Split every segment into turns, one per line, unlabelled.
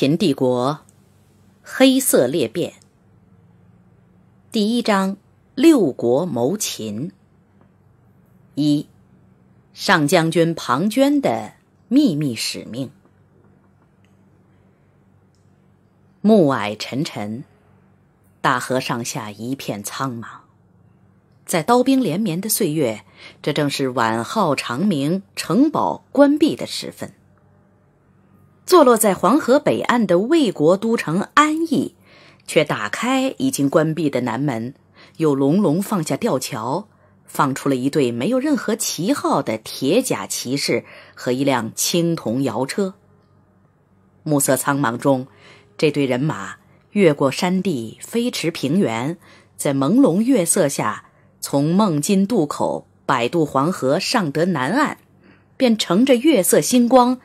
秦帝国，黑色裂变。第一章：六国谋秦。一，上将军庞涓的秘密使命。暮霭沉沉，大河上下一片苍茫。在刀兵连绵的岁月，这正是晚号长鸣城堡关闭的时分。坐落在黄河北岸的魏国都城安邑，却打开已经关闭的南门，又隆隆放下吊桥，放出了一对没有任何旗号的铁甲骑士和一辆青铜摇车。暮色苍茫中，这队人马越过山地，飞驰平原，在朦胧月色下，从孟津渡口摆渡黄河，上得南岸，便乘着月色星光。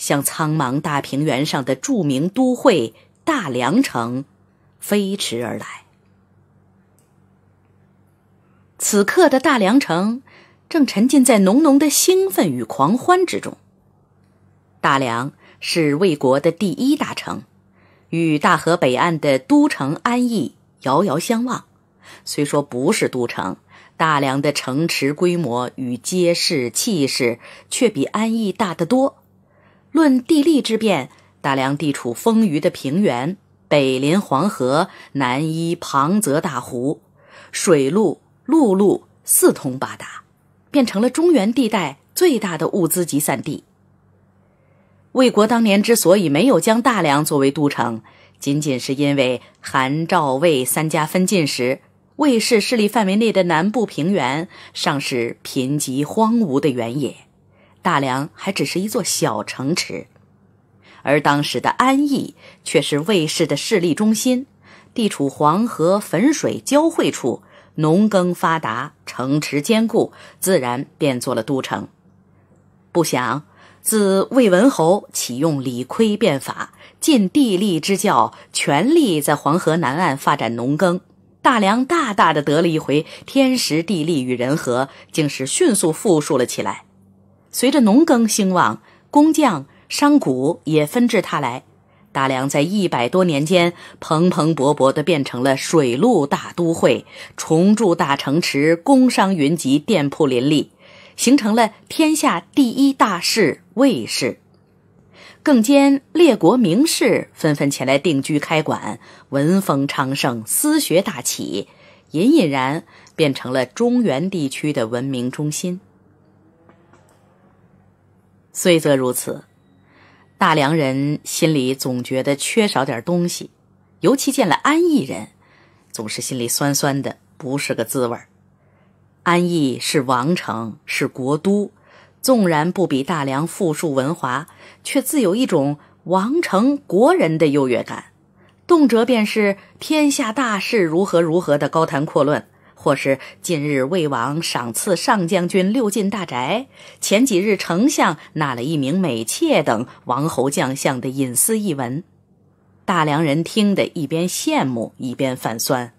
向苍茫大平原上的著名都会大梁城飞驰而来。此刻的大梁城正沉浸在浓浓的兴奋与狂欢之中。大梁是魏国的第一大城，与大河北岸的都城安邑遥遥相望。虽说不是都城，大梁的城池规模与街市气势却比安邑大得多。论地利之便，大梁地处丰腴的平原，北临黄河，南依庞泽大湖，水路陆路四通八达，变成了中原地带最大的物资集散地。魏国当年之所以没有将大梁作为都城，仅仅是因为韩赵魏三家分晋时，魏氏势力范围内的南部平原尚是贫瘠荒芜的原野。大梁还只是一座小城池，而当时的安邑却是魏氏的势力中心，地处黄河、汾水交汇处，农耕发达，城池坚固，自然便做了都城。不想，自魏文侯启用李悝变法，尽地利之教，全力在黄河南岸发展农耕，大梁大大的得了一回天时、地利与人和，竟是迅速富庶了起来。随着农耕兴旺，工匠、商贾也纷至沓来，大梁在一百多年间蓬蓬勃勃的变成了水陆大都会，重筑大城池，工商云集，店铺林立，形成了天下第一大市——魏市。更兼列国名士纷纷前来定居开馆，文风昌盛，私学大起，隐隐然变成了中原地区的文明中心。虽则如此，大梁人心里总觉得缺少点东西，尤其见了安邑人，总是心里酸酸的，不是个滋味安邑是王城，是国都，纵然不比大梁富庶文华，却自有一种王城国人的优越感，动辄便是天下大势如何如何的高谈阔论。或是近日魏王赏赐上将军六进大宅，前几日丞相纳了一名美妾等王侯将相的隐私一文，大梁人听得一边羡慕一边泛酸。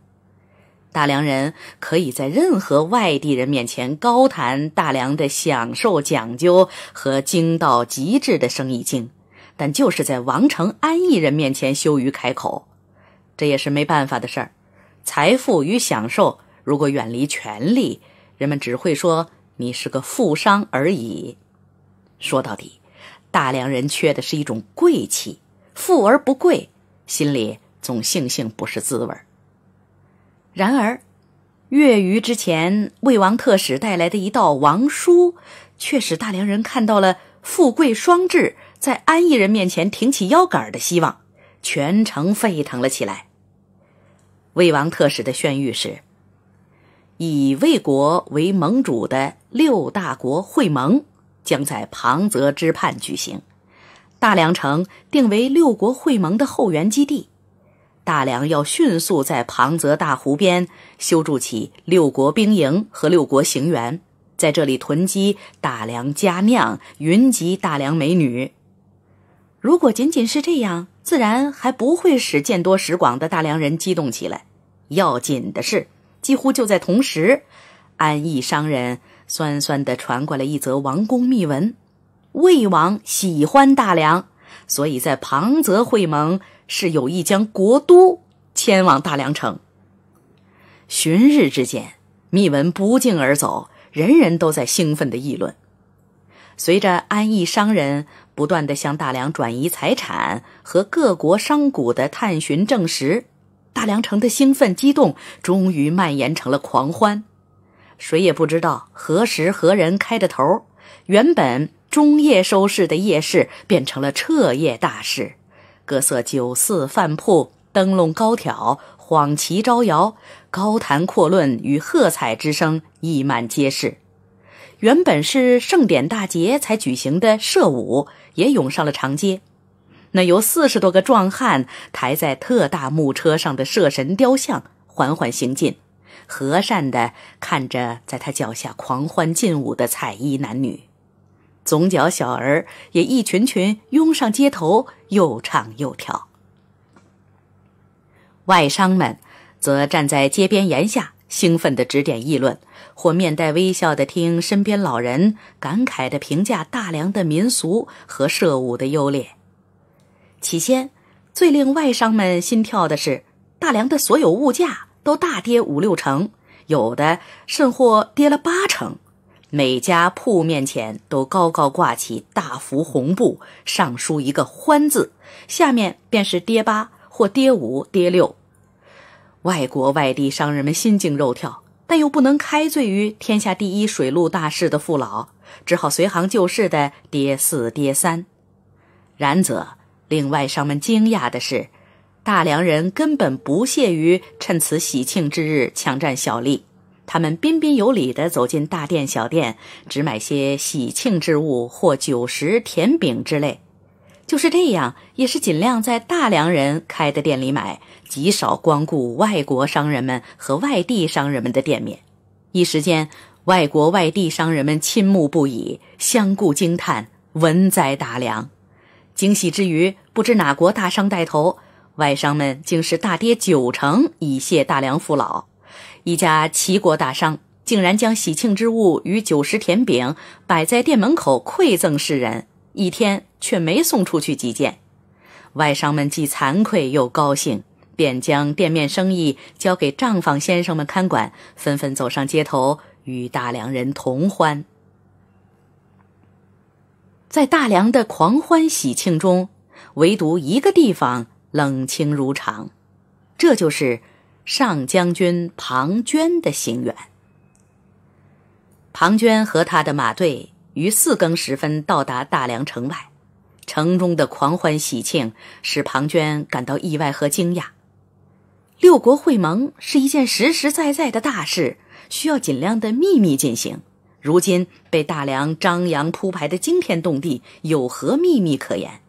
大梁人可以在任何外地人面前高谈大梁的享受讲究和精到极致的生意经，但就是在王城安逸人面前羞于开口，这也是没办法的事儿。财富与享受。如果远离权力，人们只会说你是个富商而已。说到底，大梁人缺的是一种贵气，富而不贵，心里总悻悻不是滋味儿。然而，越狱之前，魏王特使带来的一道王书，却使大梁人看到了富贵双至，在安邑人面前挺起腰杆儿的希望，全城沸腾了起来。魏王特使的劝谕是。以魏国为盟主的六大国会盟将在庞泽之畔举行，大梁城定为六国会盟的后援基地。大梁要迅速在庞泽大湖边修筑起六国兵营和六国行辕，在这里囤积大梁佳酿，云集大梁美女。如果仅仅是这样，自然还不会使见多识广的大梁人激动起来。要紧的是。几乎就在同时，安逸商人酸酸地传过来一则王宫密文：魏王喜欢大梁，所以在庞泽会盟是有意将国都迁往大梁城。旬日之间，密文不胫而走，人人都在兴奋地议论。随着安逸商人不断地向大梁转移财产，和各国商贾的探寻证实。大梁城的兴奋、激动，终于蔓延成了狂欢。谁也不知道何时何人开的头，原本中夜收市的夜市，变成了彻夜大市。各色酒肆、饭铺、灯笼高挑，幌旗招摇，高谈阔论与喝彩之声溢满街市。原本是盛典大节才举行的社舞，也涌上了长街。那由四十多个壮汉抬在特大木车上的社神雕像缓缓行进，和善的看着在他脚下狂欢劲舞的彩衣男女，总角小儿也一群群拥上街头，又唱又跳。外商们则站在街边檐下，兴奋的指点议论，或面带微笑的听身边老人感慨的评价大梁的民俗和社舞的优劣。起先，最令外商们心跳的是，大梁的所有物价都大跌五六成，有的甚或跌了八成。每家铺面前都高高挂起大幅红布，上书一个“欢”字，下面便是跌八或跌五、跌六。外国外地商人们心惊肉跳，但又不能开罪于天下第一水陆大事的父老，只好随行就市的跌四、跌三。然则，令外商们惊讶的是，大凉人根本不屑于趁此喜庆之日抢占小利。他们彬彬有礼地走进大店小店，只买些喜庆之物或酒食甜饼之类。就是这样，也是尽量在大凉人开的店里买，极少光顾外国商人们和外地商人们的店面。一时间，外国外地商人们倾慕不已，相顾惊叹，文哉大良。惊喜之余。不知哪国大商带头，外商们竟是大跌九成以谢大梁父老。一家齐国大商竟然将喜庆之物与酒食甜饼摆在店门口馈赠世人，一天却没送出去几件。外商们既惭愧又高兴，便将店面生意交给账房先生们看管，纷纷走上街头与大梁人同欢。在大梁的狂欢喜庆中。唯独一个地方冷清如常，这就是上将军庞涓的行辕。庞涓和他的马队于四更时分到达大梁城外，城中的狂欢喜庆使庞涓感到意外和惊讶。六国会盟是一件实实在在的大事，需要尽量的秘密进行。如今被大梁张扬铺排的惊天动地，有何秘密可言？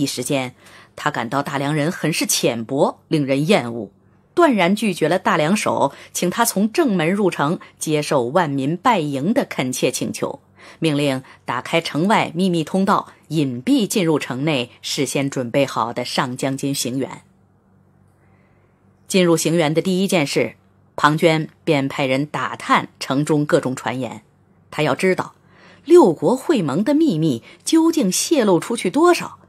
一时间，他感到大梁人很是浅薄，令人厌恶，断然拒绝了大梁首请他从正门入城接受万民拜迎的恳切请求，命令打开城外秘密通道，隐蔽进入城内事先准备好的上将军行辕。进入行辕的第一件事，庞涓便派人打探城中各种传言，他要知道六国会盟的秘密究竟泄露出去多少。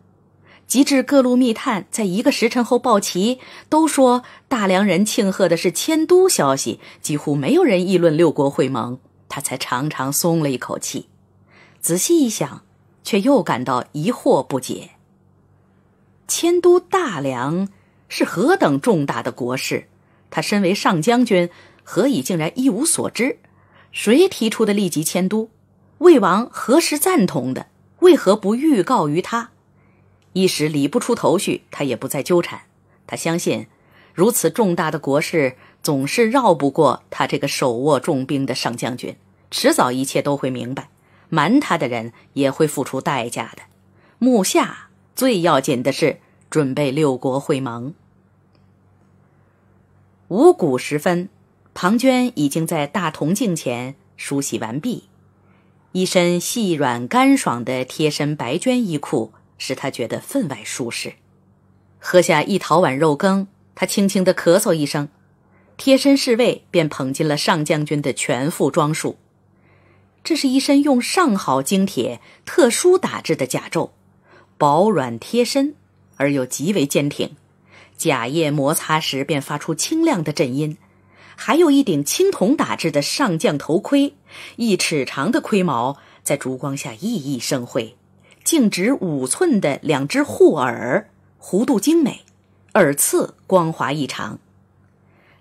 及至各路密探在一个时辰后报齐，都说大梁人庆贺的是迁都消息，几乎没有人议论六国会盟。他才长长松了一口气，仔细一想，却又感到疑惑不解。迁都大梁是何等重大的国事，他身为上将军，何以竟然一无所知？谁提出的立即迁都？魏王何时赞同的？为何不预告于他？一时理不出头绪，他也不再纠缠。他相信，如此重大的国事总是绕不过他这个手握重兵的上将军，迟早一切都会明白，瞒他的人也会付出代价的。目下最要紧的是准备六国会盟。五谷时分，庞涓已经在大铜镜前梳洗完毕，一身细软干爽的贴身白绢衣裤。使他觉得分外舒适。喝下一陶碗肉羹，他轻轻地咳嗽一声，贴身侍卫便捧进了上将军的全副装束。这是一身用上好精铁特殊打制的甲胄，薄软贴身而又极为坚挺，甲叶摩擦时便发出清亮的震音。还有一顶青铜打制的上将头盔，一尺长的盔毛在烛光下熠熠生辉。径直五寸的两只护耳，弧度精美，耳刺光滑异常。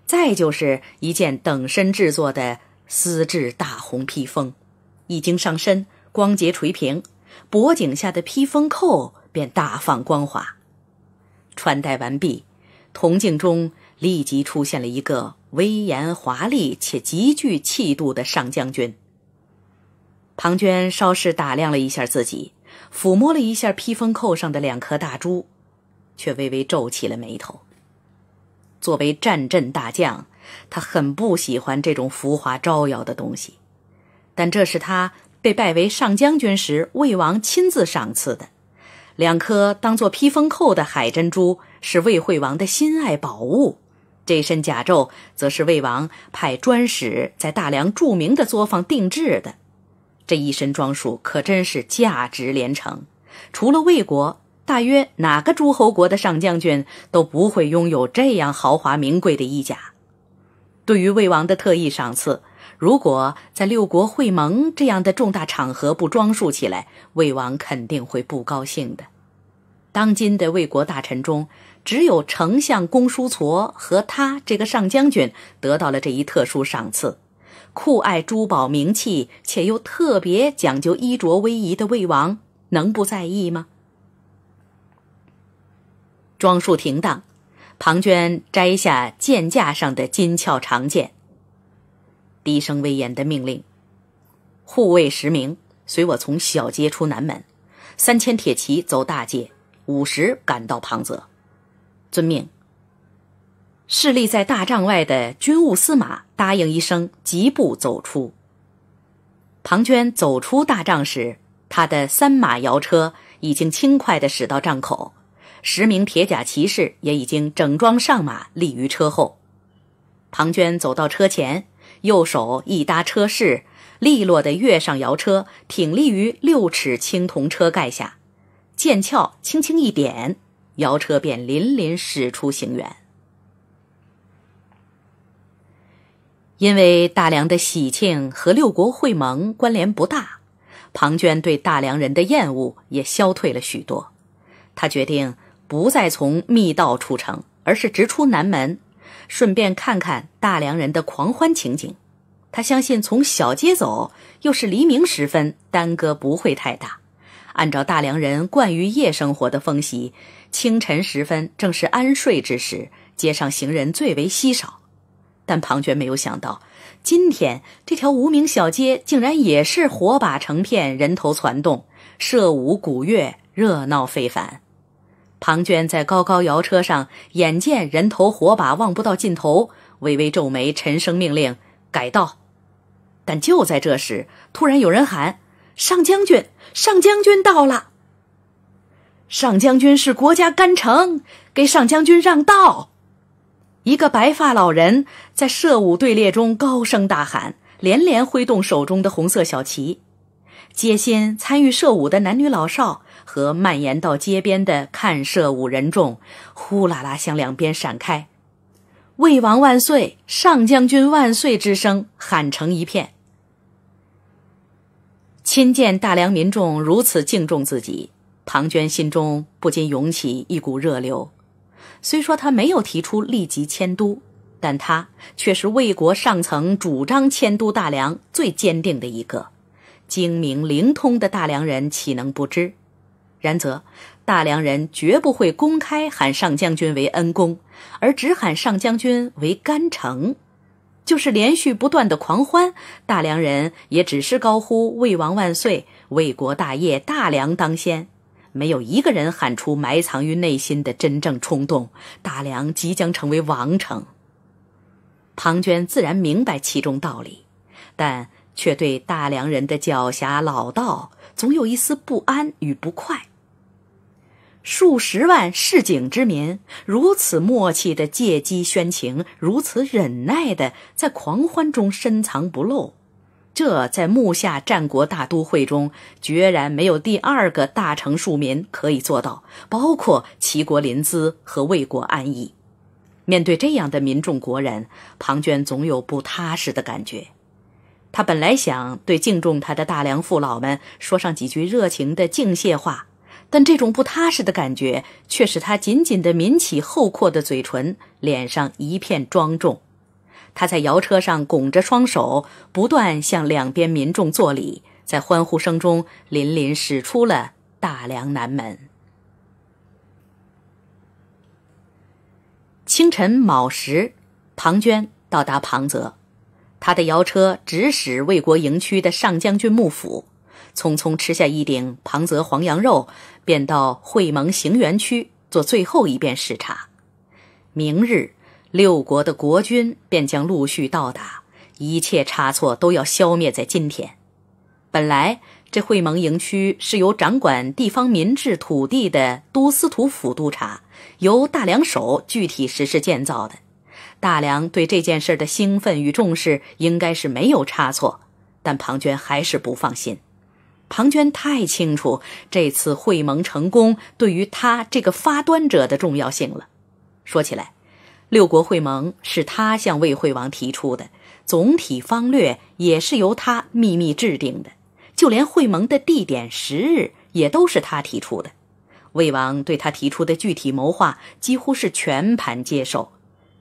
再就是一件等身制作的丝质大红披风，一经上身，光洁垂平，脖颈下的披风扣便大放光华。穿戴完毕，铜镜中立即出现了一个威严华丽且极具气度的上将军。庞涓稍事打量了一下自己。抚摸了一下披风扣上的两颗大珠，却微微皱起了眉头。作为战阵大将，他很不喜欢这种浮华招摇的东西。但这是他被拜为上将军时，魏王亲自赏赐的。两颗当做披风扣的海珍珠是魏惠王的心爱宝物，这身甲胄则是魏王派专使在大梁著名的作坊定制的。这一身装束可真是价值连城，除了魏国，大约哪个诸侯国的上将军都不会拥有这样豪华名贵的衣甲。对于魏王的特意赏赐，如果在六国会盟这样的重大场合不装束起来，魏王肯定会不高兴的。当今的魏国大臣中，只有丞相公叔痤和他这个上将军得到了这一特殊赏赐。酷爱珠宝名器，且又特别讲究衣着威仪的魏王，能不在意吗？装束停当，庞涓摘下剑架上的金鞘长剑，低声威严的命令：“护卫十名，随我从小街出南门；三千铁骑走大街，五十赶到庞泽。”遵命。侍立在大帐外的军务司马答应一声，疾步走出。庞涓走出大帐时，他的三马摇车已经轻快地驶到帐口，十名铁甲骑士也已经整装上马，立于车后。庞涓走到车前，右手一搭车轼，利落地跃上摇车，挺立于六尺青铜车盖下，剑鞘轻轻一点，摇车便淋淋驶出行辕。因为大梁的喜庆和六国会盟关联不大，庞涓对大梁人的厌恶也消退了许多。他决定不再从密道出城，而是直出南门，顺便看看大梁人的狂欢情景。他相信从小街走，又是黎明时分，耽搁不会太大。按照大梁人惯于夜生活的风习，清晨时分正是安睡之时，街上行人最为稀少。但庞涓没有想到，今天这条无名小街竟然也是火把成片，人头攒动，射舞鼓乐，热闹非凡。庞涓在高高摇车上，眼见人头火把望不到尽头，微微皱眉，沉声命令改道。但就在这时，突然有人喊：“上将军，上将军到了！上将军是国家干城，给上将军让道！”一个白发老人在射舞队列中高声大喊，连连挥动手中的红色小旗。街心参与射舞的男女老少和蔓延到街边的看射舞人众，呼啦啦向两边闪开。“魏王万岁，上将军万岁！”之声喊成一片。亲见大梁民众如此敬重自己，庞涓心中不禁涌起一股热流。虽说他没有提出立即迁都，但他却是魏国上层主张迁都大梁最坚定的一个。精明灵通的大梁人岂能不知？然则，大梁人绝不会公开喊上将军为恩公，而只喊上将军为干城。就是连续不断的狂欢，大梁人也只是高呼“魏王万岁”，“魏国大业，大梁当先”。没有一个人喊出埋藏于内心的真正冲动。大梁即将成为王城。庞涓自然明白其中道理，但却对大梁人的狡黠老道总有一丝不安与不快。数十万市井之民如此默契的借机宣情，如此忍耐的在狂欢中深藏不露。这在目下战国大都会中，决然没有第二个大城庶民可以做到，包括齐国临淄和魏国安邑。面对这样的民众国人，庞涓总有不踏实的感觉。他本来想对敬重他的大梁父老们说上几句热情的敬谢话，但这种不踏实的感觉却使他紧紧地抿起厚阔的嘴唇，脸上一片庄重。他在摇车上拱着双手，不断向两边民众作礼，在欢呼声中，林林驶出了大梁南门。清晨卯时，庞涓到达庞泽，他的摇车直驶魏国营区的上将军幕府，匆匆吃下一顶庞泽黄羊肉，便到会盟行园区做最后一遍视察。明日。六国的国君便将陆续到达，一切差错都要消灭在今天。本来这会盟营区是由掌管地方民治土地的都司徒府督察，由大梁守具体实施建造的。大梁对这件事的兴奋与重视，应该是没有差错。但庞涓还是不放心。庞涓太清楚这次会盟成功对于他这个发端者的重要性了。说起来。六国会盟是他向魏惠王提出的，总体方略也是由他秘密制定的，就连会盟的地点、时日也都是他提出的。魏王对他提出的具体谋划几乎是全盘接受。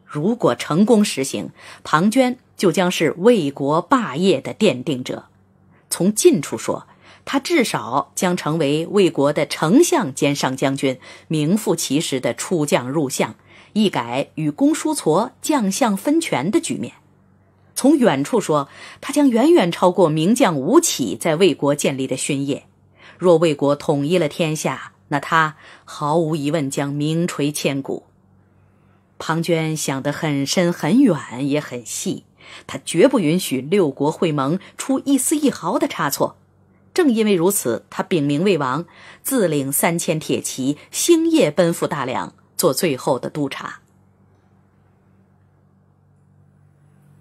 如果成功实行，庞涓就将是魏国霸业的奠定者。从近处说，他至少将成为魏国的丞相兼上将军，名副其实的出将入相。一改与公叔痤将相分权的局面。从远处说，他将远远超过名将吴起在魏国建立的勋业。若魏国统一了天下，那他毫无疑问将名垂千古。庞涓想得很深、很远、也很细，他绝不允许六国会盟出一丝一毫的差错。正因为如此，他禀明魏王，自领三千铁骑，星夜奔赴大梁。做最后的督查。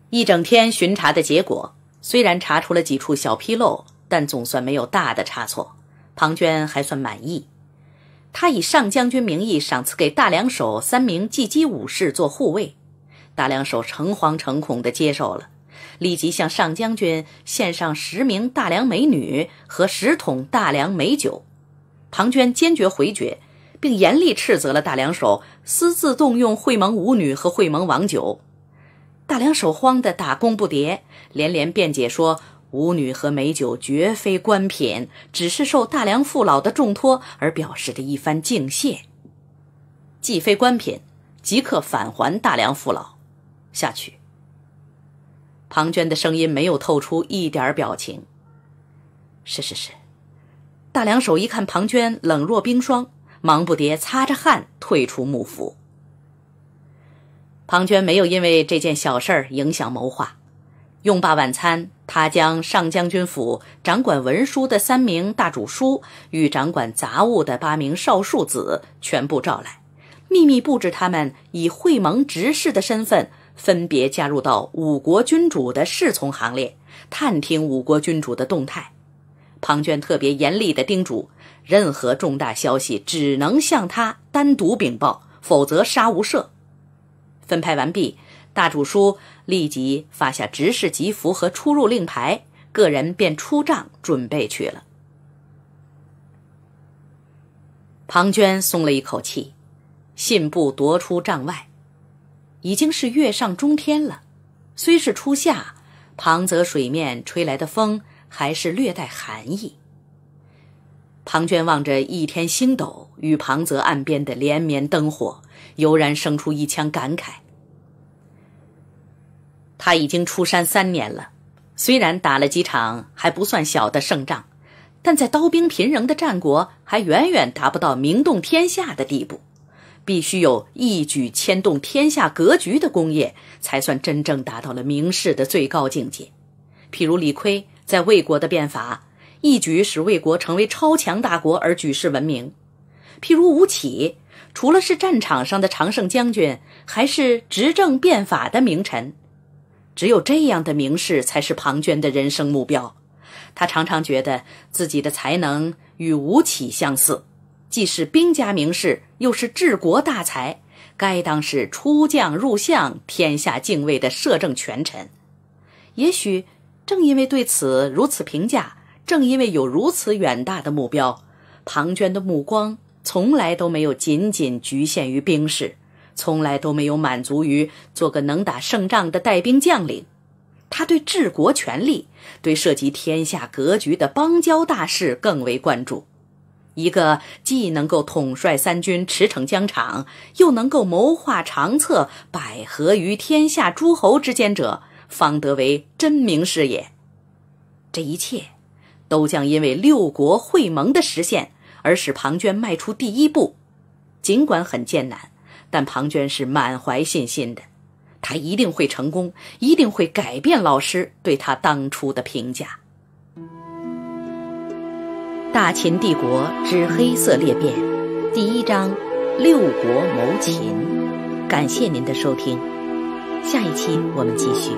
一整天巡查的结果，虽然查出了几处小纰漏，但总算没有大的差错。庞涓还算满意。他以上将军名义赏赐给大梁守三名技击武士做护卫，大梁守诚惶诚恐的接受了，立即向上将军献上十名大梁美女和十桶大梁美酒。庞涓坚决回绝。并严厉斥责了大梁守私自动用会盟舞女和会盟王九。大梁守慌得打工不迭，连连辩解说，舞女和美酒绝非官品，只是受大梁父老的重托而表示的一番敬谢。既非官品，即刻返还大梁父老。下去。庞涓的声音没有透出一点儿表情。是是是。大梁守一看庞涓冷若冰霜。忙不迭擦着汗退出幕府。庞涓没有因为这件小事儿影响谋划。用罢晚餐，他将上将军府掌管文书的三名大主书与掌管杂物的八名少庶子全部召来，秘密布置他们以会盟执事的身份，分别加入到五国君主的侍从行列，探听五国君主的动态。庞涓特别严厉地叮嘱。任何重大消息只能向他单独禀报，否则杀无赦。分派完毕，大主书立即发下执事吉服和出入令牌，个人便出帐准备去了。庞涓松了一口气，信步踱出帐外，已经是月上中天了。虽是初夏，庞泽水面吹来的风还是略带寒意。庞涓望着一天星斗与庞泽岸边的连绵灯火，油然生出一腔感慨。他已经出山三年了，虽然打了几场还不算小的胜仗，但在刀兵频仍的战国，还远远达不到名动天下的地步。必须有一举牵动天下格局的功业，才算真正达到了名士的最高境界。譬如李悝在魏国的变法。一举使魏国成为超强大国而举世闻名，譬如吴起，除了是战场上的常胜将军，还是执政变法的名臣。只有这样的名士，才是庞涓的人生目标。他常常觉得自己的才能与吴起相似，既是兵家名士，又是治国大才，该当是出将入相、天下敬畏的摄政权臣。也许正因为对此如此评价。正因为有如此远大的目标，庞涓的目光从来都没有仅仅局限于兵士，从来都没有满足于做个能打胜仗的带兵将领。他对治国权力、对涉及天下格局的邦交大事更为关注。一个既能够统帅三军、驰骋疆场，又能够谋划长策、捭阖于天下诸侯之间者，方得为真名士也。这一切。都将因为六国会盟的实现而使庞涓迈出第一步，尽管很艰难，但庞涓是满怀信心的，他一定会成功，一定会改变老师对他当初的评价。《大秦帝国之黑色裂变》第一章：六国谋秦。感谢您的收听，下一期我们继续。